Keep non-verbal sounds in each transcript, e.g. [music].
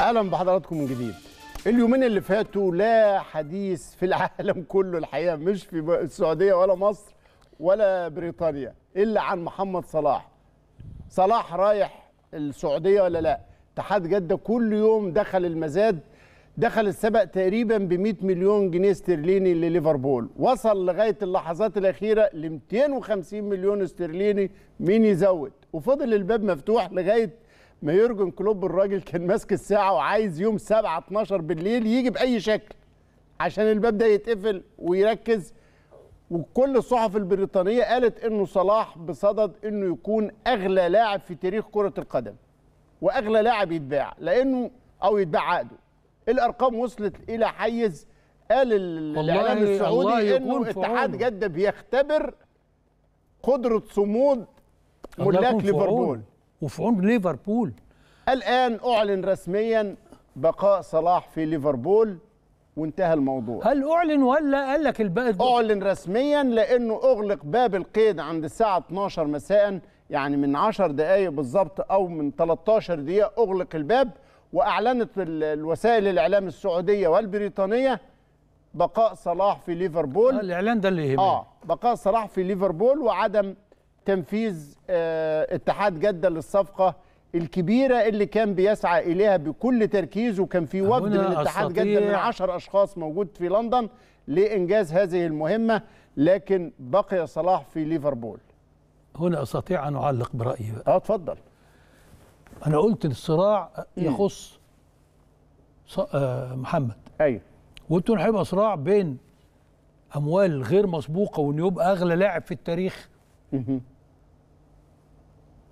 اهلا بحضراتكم من جديد اليومين اللي فاتوا لا حديث في العالم [laughs] كله الحقيقه مش في السعوديه ولا مصر ولا بريطانيا الا عن محمد صلاح صلاح رايح السعوديه ولا لا اتحاد جده كل يوم دخل المزاد دخل السبق تقريبا ب 100 مليون جنيه استرليني لليفربول وصل لغايه اللحظات الاخيره ل 250 مليون استرليني مين يزود وفضل الباب مفتوح لغايه ما يورجن كلوب الراجل كان ماسك الساعه وعايز يوم 7 12 بالليل يجي باي شكل عشان الباب ده يتقفل ويركز وكل الصحف البريطانيه قالت انه صلاح بصدد انه يكون اغلى لاعب في تاريخ كره القدم واغلى لاعب يتباع لانه او يتباع عقده الارقام وصلت الى حيز قال الاعلام السعودي انه اتحاد جده بيختبر قدره صمود ملاك ليفربول وفي عمر ليفربول الان اعلن رسميا بقاء صلاح في ليفربول وانتهى الموضوع هل اعلن ولا قال لك الباقي اعلن رسميا لانه اغلق باب القيد عند الساعه 12 مساء يعني من 10 دقائق بالظبط او من 13 دقيقه اغلق الباب واعلنت الوسائل الاعلام السعوديه والبريطانيه بقاء صلاح في ليفربول آه، الاعلان ده اللي يهمني اه بقاء صلاح في ليفربول وعدم تنفيذ آه، اتحاد جده للصفقه الكبيره اللي كان بيسعى اليها بكل تركيزه وكان في وفد من اتحاد جده من 10 اشخاص موجود في لندن لانجاز هذه المهمه لكن بقي صلاح في ليفربول هنا استطيع ان اعلق برايي اه اتفضل انا قلت الصراع يخص آه، محمد ايوه وانتوا هيبقى صراع بين اموال غير مسبوقه وانه يبقى اغلى لاعب في التاريخ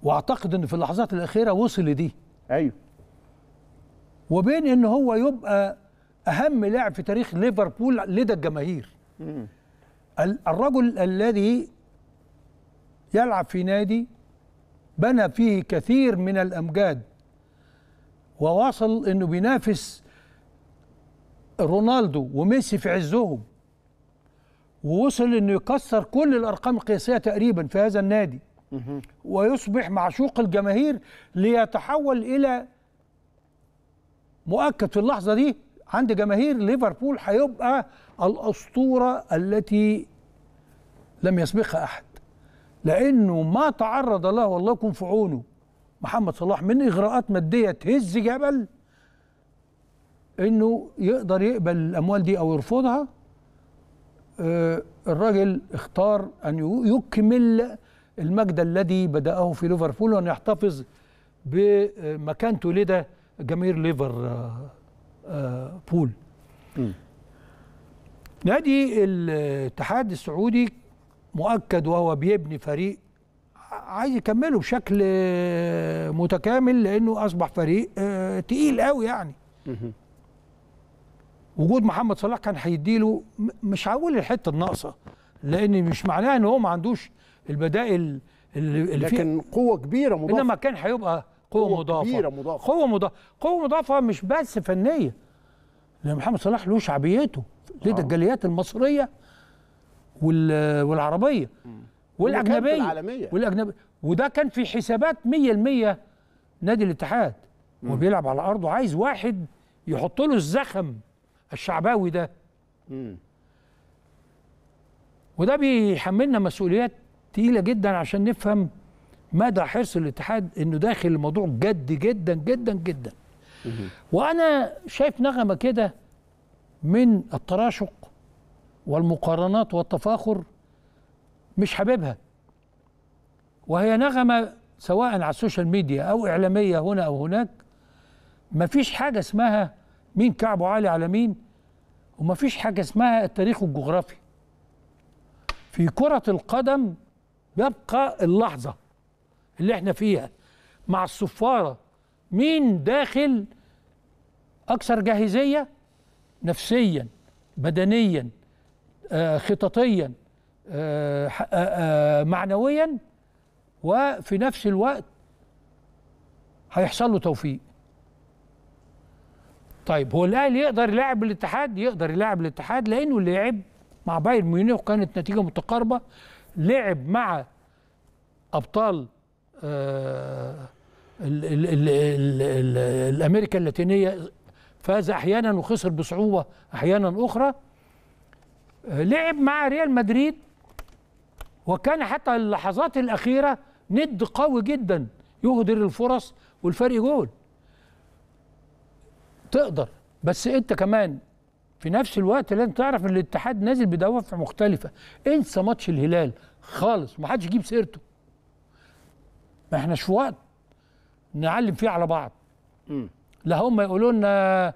واعتقد ان في اللحظات الاخيره وصل لدي ايوه وبين ان هو يبقى اهم لاعب في تاريخ ليفربول لدى الجماهير الرجل الذي يلعب في نادي بنى فيه كثير من الامجاد وواصل انه بينافس رونالدو وميسي في عزهم ووصل انه يكسر كل الارقام القياسيه تقريبا في هذا النادي ويصبح معشوق الجماهير ليتحول الى مؤكد في اللحظه دي عند جماهير ليفربول هيبقى الاسطوره التي لم يسبقها احد لانه ما تعرض له والله يكون في عونه محمد صلاح من اغراءات ماديه تهز جبل انه يقدر يقبل الاموال دي او يرفضها آه، الراجل اختار أن يكمل المجد الذي بدأه في ليفربول وأن يحتفظ بمكانته لدى جماهير ليفربول آه، آه، نادي الاتحاد السعودي مؤكد وهو بيبني فريق عايز يكمله بشكل متكامل لانه اصبح فريق تقيل قوي يعني وجود محمد صلاح كان هيديله مش هقول الحته الناقصه لان مش معناه ان هو ما عندوش البدائل اللي لكن فيه قوه كبيره مضافه انما كان هيبقى قوه, قوة مضافه كبيره مضافه قوه مضافه قوه مضافه مش بس فنيه لان محمد صلاح له شعبيته لدى آه. الجاليات المصريه والعربيه والاجنبيه والاجنبيه وده كان في حسابات 100% نادي الاتحاد وبيلعب على ارضه عايز واحد يحط له الزخم الشعباوي ده مم. وده بيحملنا مسؤوليات تقيلة جدا عشان نفهم مدى حرص الاتحاد انه داخل الموضوع جد جدا جدا جدا مم. وانا شايف نغمة كده من التراشق والمقارنات والتفاخر مش حاببها وهي نغمة سواء على السوشيال ميديا أو إعلامية هنا أو هناك مفيش حاجة اسمها مين كعبه عالي على مين وما فيش حاجة اسمها التاريخ الجغرافي في كرة القدم يبقى اللحظة اللي احنا فيها مع الصفارة مين داخل أكثر جاهزية نفسيا بدنيا آه، خططيا آه، آه، معنويا وفي نفس الوقت هيحصل له توفيق طيب هو الاهلي يقدر يلاعب الاتحاد يقدر يلاعب الاتحاد لانه لعب مع بايرن ميونخ وكانت نتيجه متقاربه لعب مع ابطال آه، ال ال ال ال ال الامريكا اللاتينيه فاز احيانا وخسر بصعوبه احيانا اخرى لعب مع ريال مدريد وكان حتى اللحظات الاخيره ند قوي جدا يهدر الفرص والفرق جول تقدر بس انت كمان في نفس الوقت لازم تعرف ان الاتحاد نازل بدوافع مختلفه انسى ماتش الهلال خالص ما حدش يجيب سيرته ما احناش في وقت نعلم فيه على بعض لا هم يقولوا لنا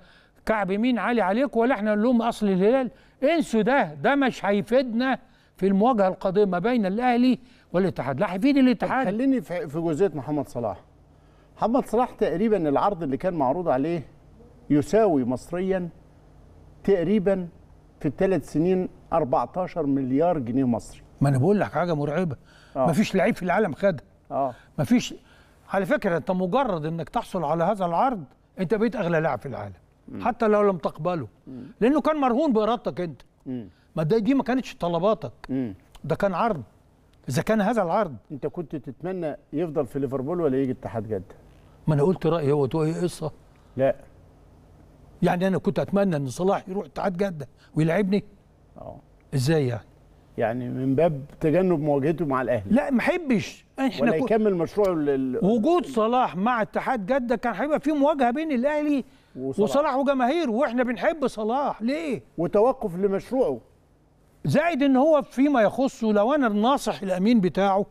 كعب مين عالي عليك ولا احنا نقول لهم اصل الهلال انسوا ده ده مش هيفيدنا في المواجهه القادمه بين الاهلي والاتحاد لا هيفيد الاتحاد خليني في جزئيه محمد صلاح محمد صلاح تقريبا العرض اللي كان معروض عليه يساوي مصريا تقريبا في الثلاث سنين 14 مليار جنيه مصري ما انا بقول لك حاجه مرعبه آه. مفيش لعيب في العالم خدها اه مفيش على فكره انت مجرد انك تحصل على هذا العرض انت بقيت اغلى لاعب في العالم م. حتى لو لم تقبله م. لانه كان مرهون بارادتك انت م. ما دي ما كانتش طلباتك م. ده كان عرض اذا كان هذا العرض انت كنت تتمنى يفضل في ليفربول ولا يجي اتحاد جده ما انا قلت رايي هو تو ايه قصه لا يعني انا كنت اتمنى ان صلاح يروح اتحاد جده ويلعبني اه ازاي يعني يعني من باب تجنب مواجهته مع الاهلي لا ما احبش احنا ولا يكمل مشروعه لل... وجود صلاح مع اتحاد جده كان هيبقى في مواجهه بين الاهلي وصلاح, وصلاح وجماهيره واحنا بنحب صلاح ليه وتوقف لمشروعه زائد ان هو فيما يخصه لو انا الناصح الامين بتاعه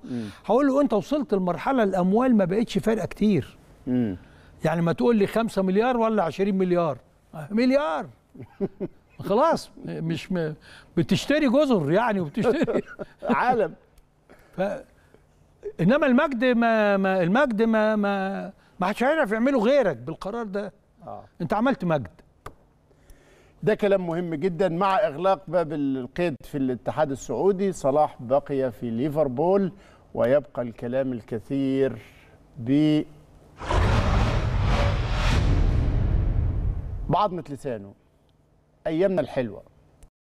هقول له انت وصلت لمرحله الاموال ما بقتش فارقه كتير م. يعني ما تقول لي 5 مليار ولا 20 مليار [laughs] مليار خلاص مش م... بتشتري جزر يعني وبتشتري [laughs] عالم ف... انما المجد ما, ما المجد ما ما ما حدش هيعرف يعمله غيرك بالقرار ده آه. انت عملت مجد ده كلام مهم جدا مع اغلاق باب القيد في الاتحاد السعودي صلاح بقي في ليفربول ويبقى الكلام الكثير ب بعضمة لسانه أيامنا الحلوة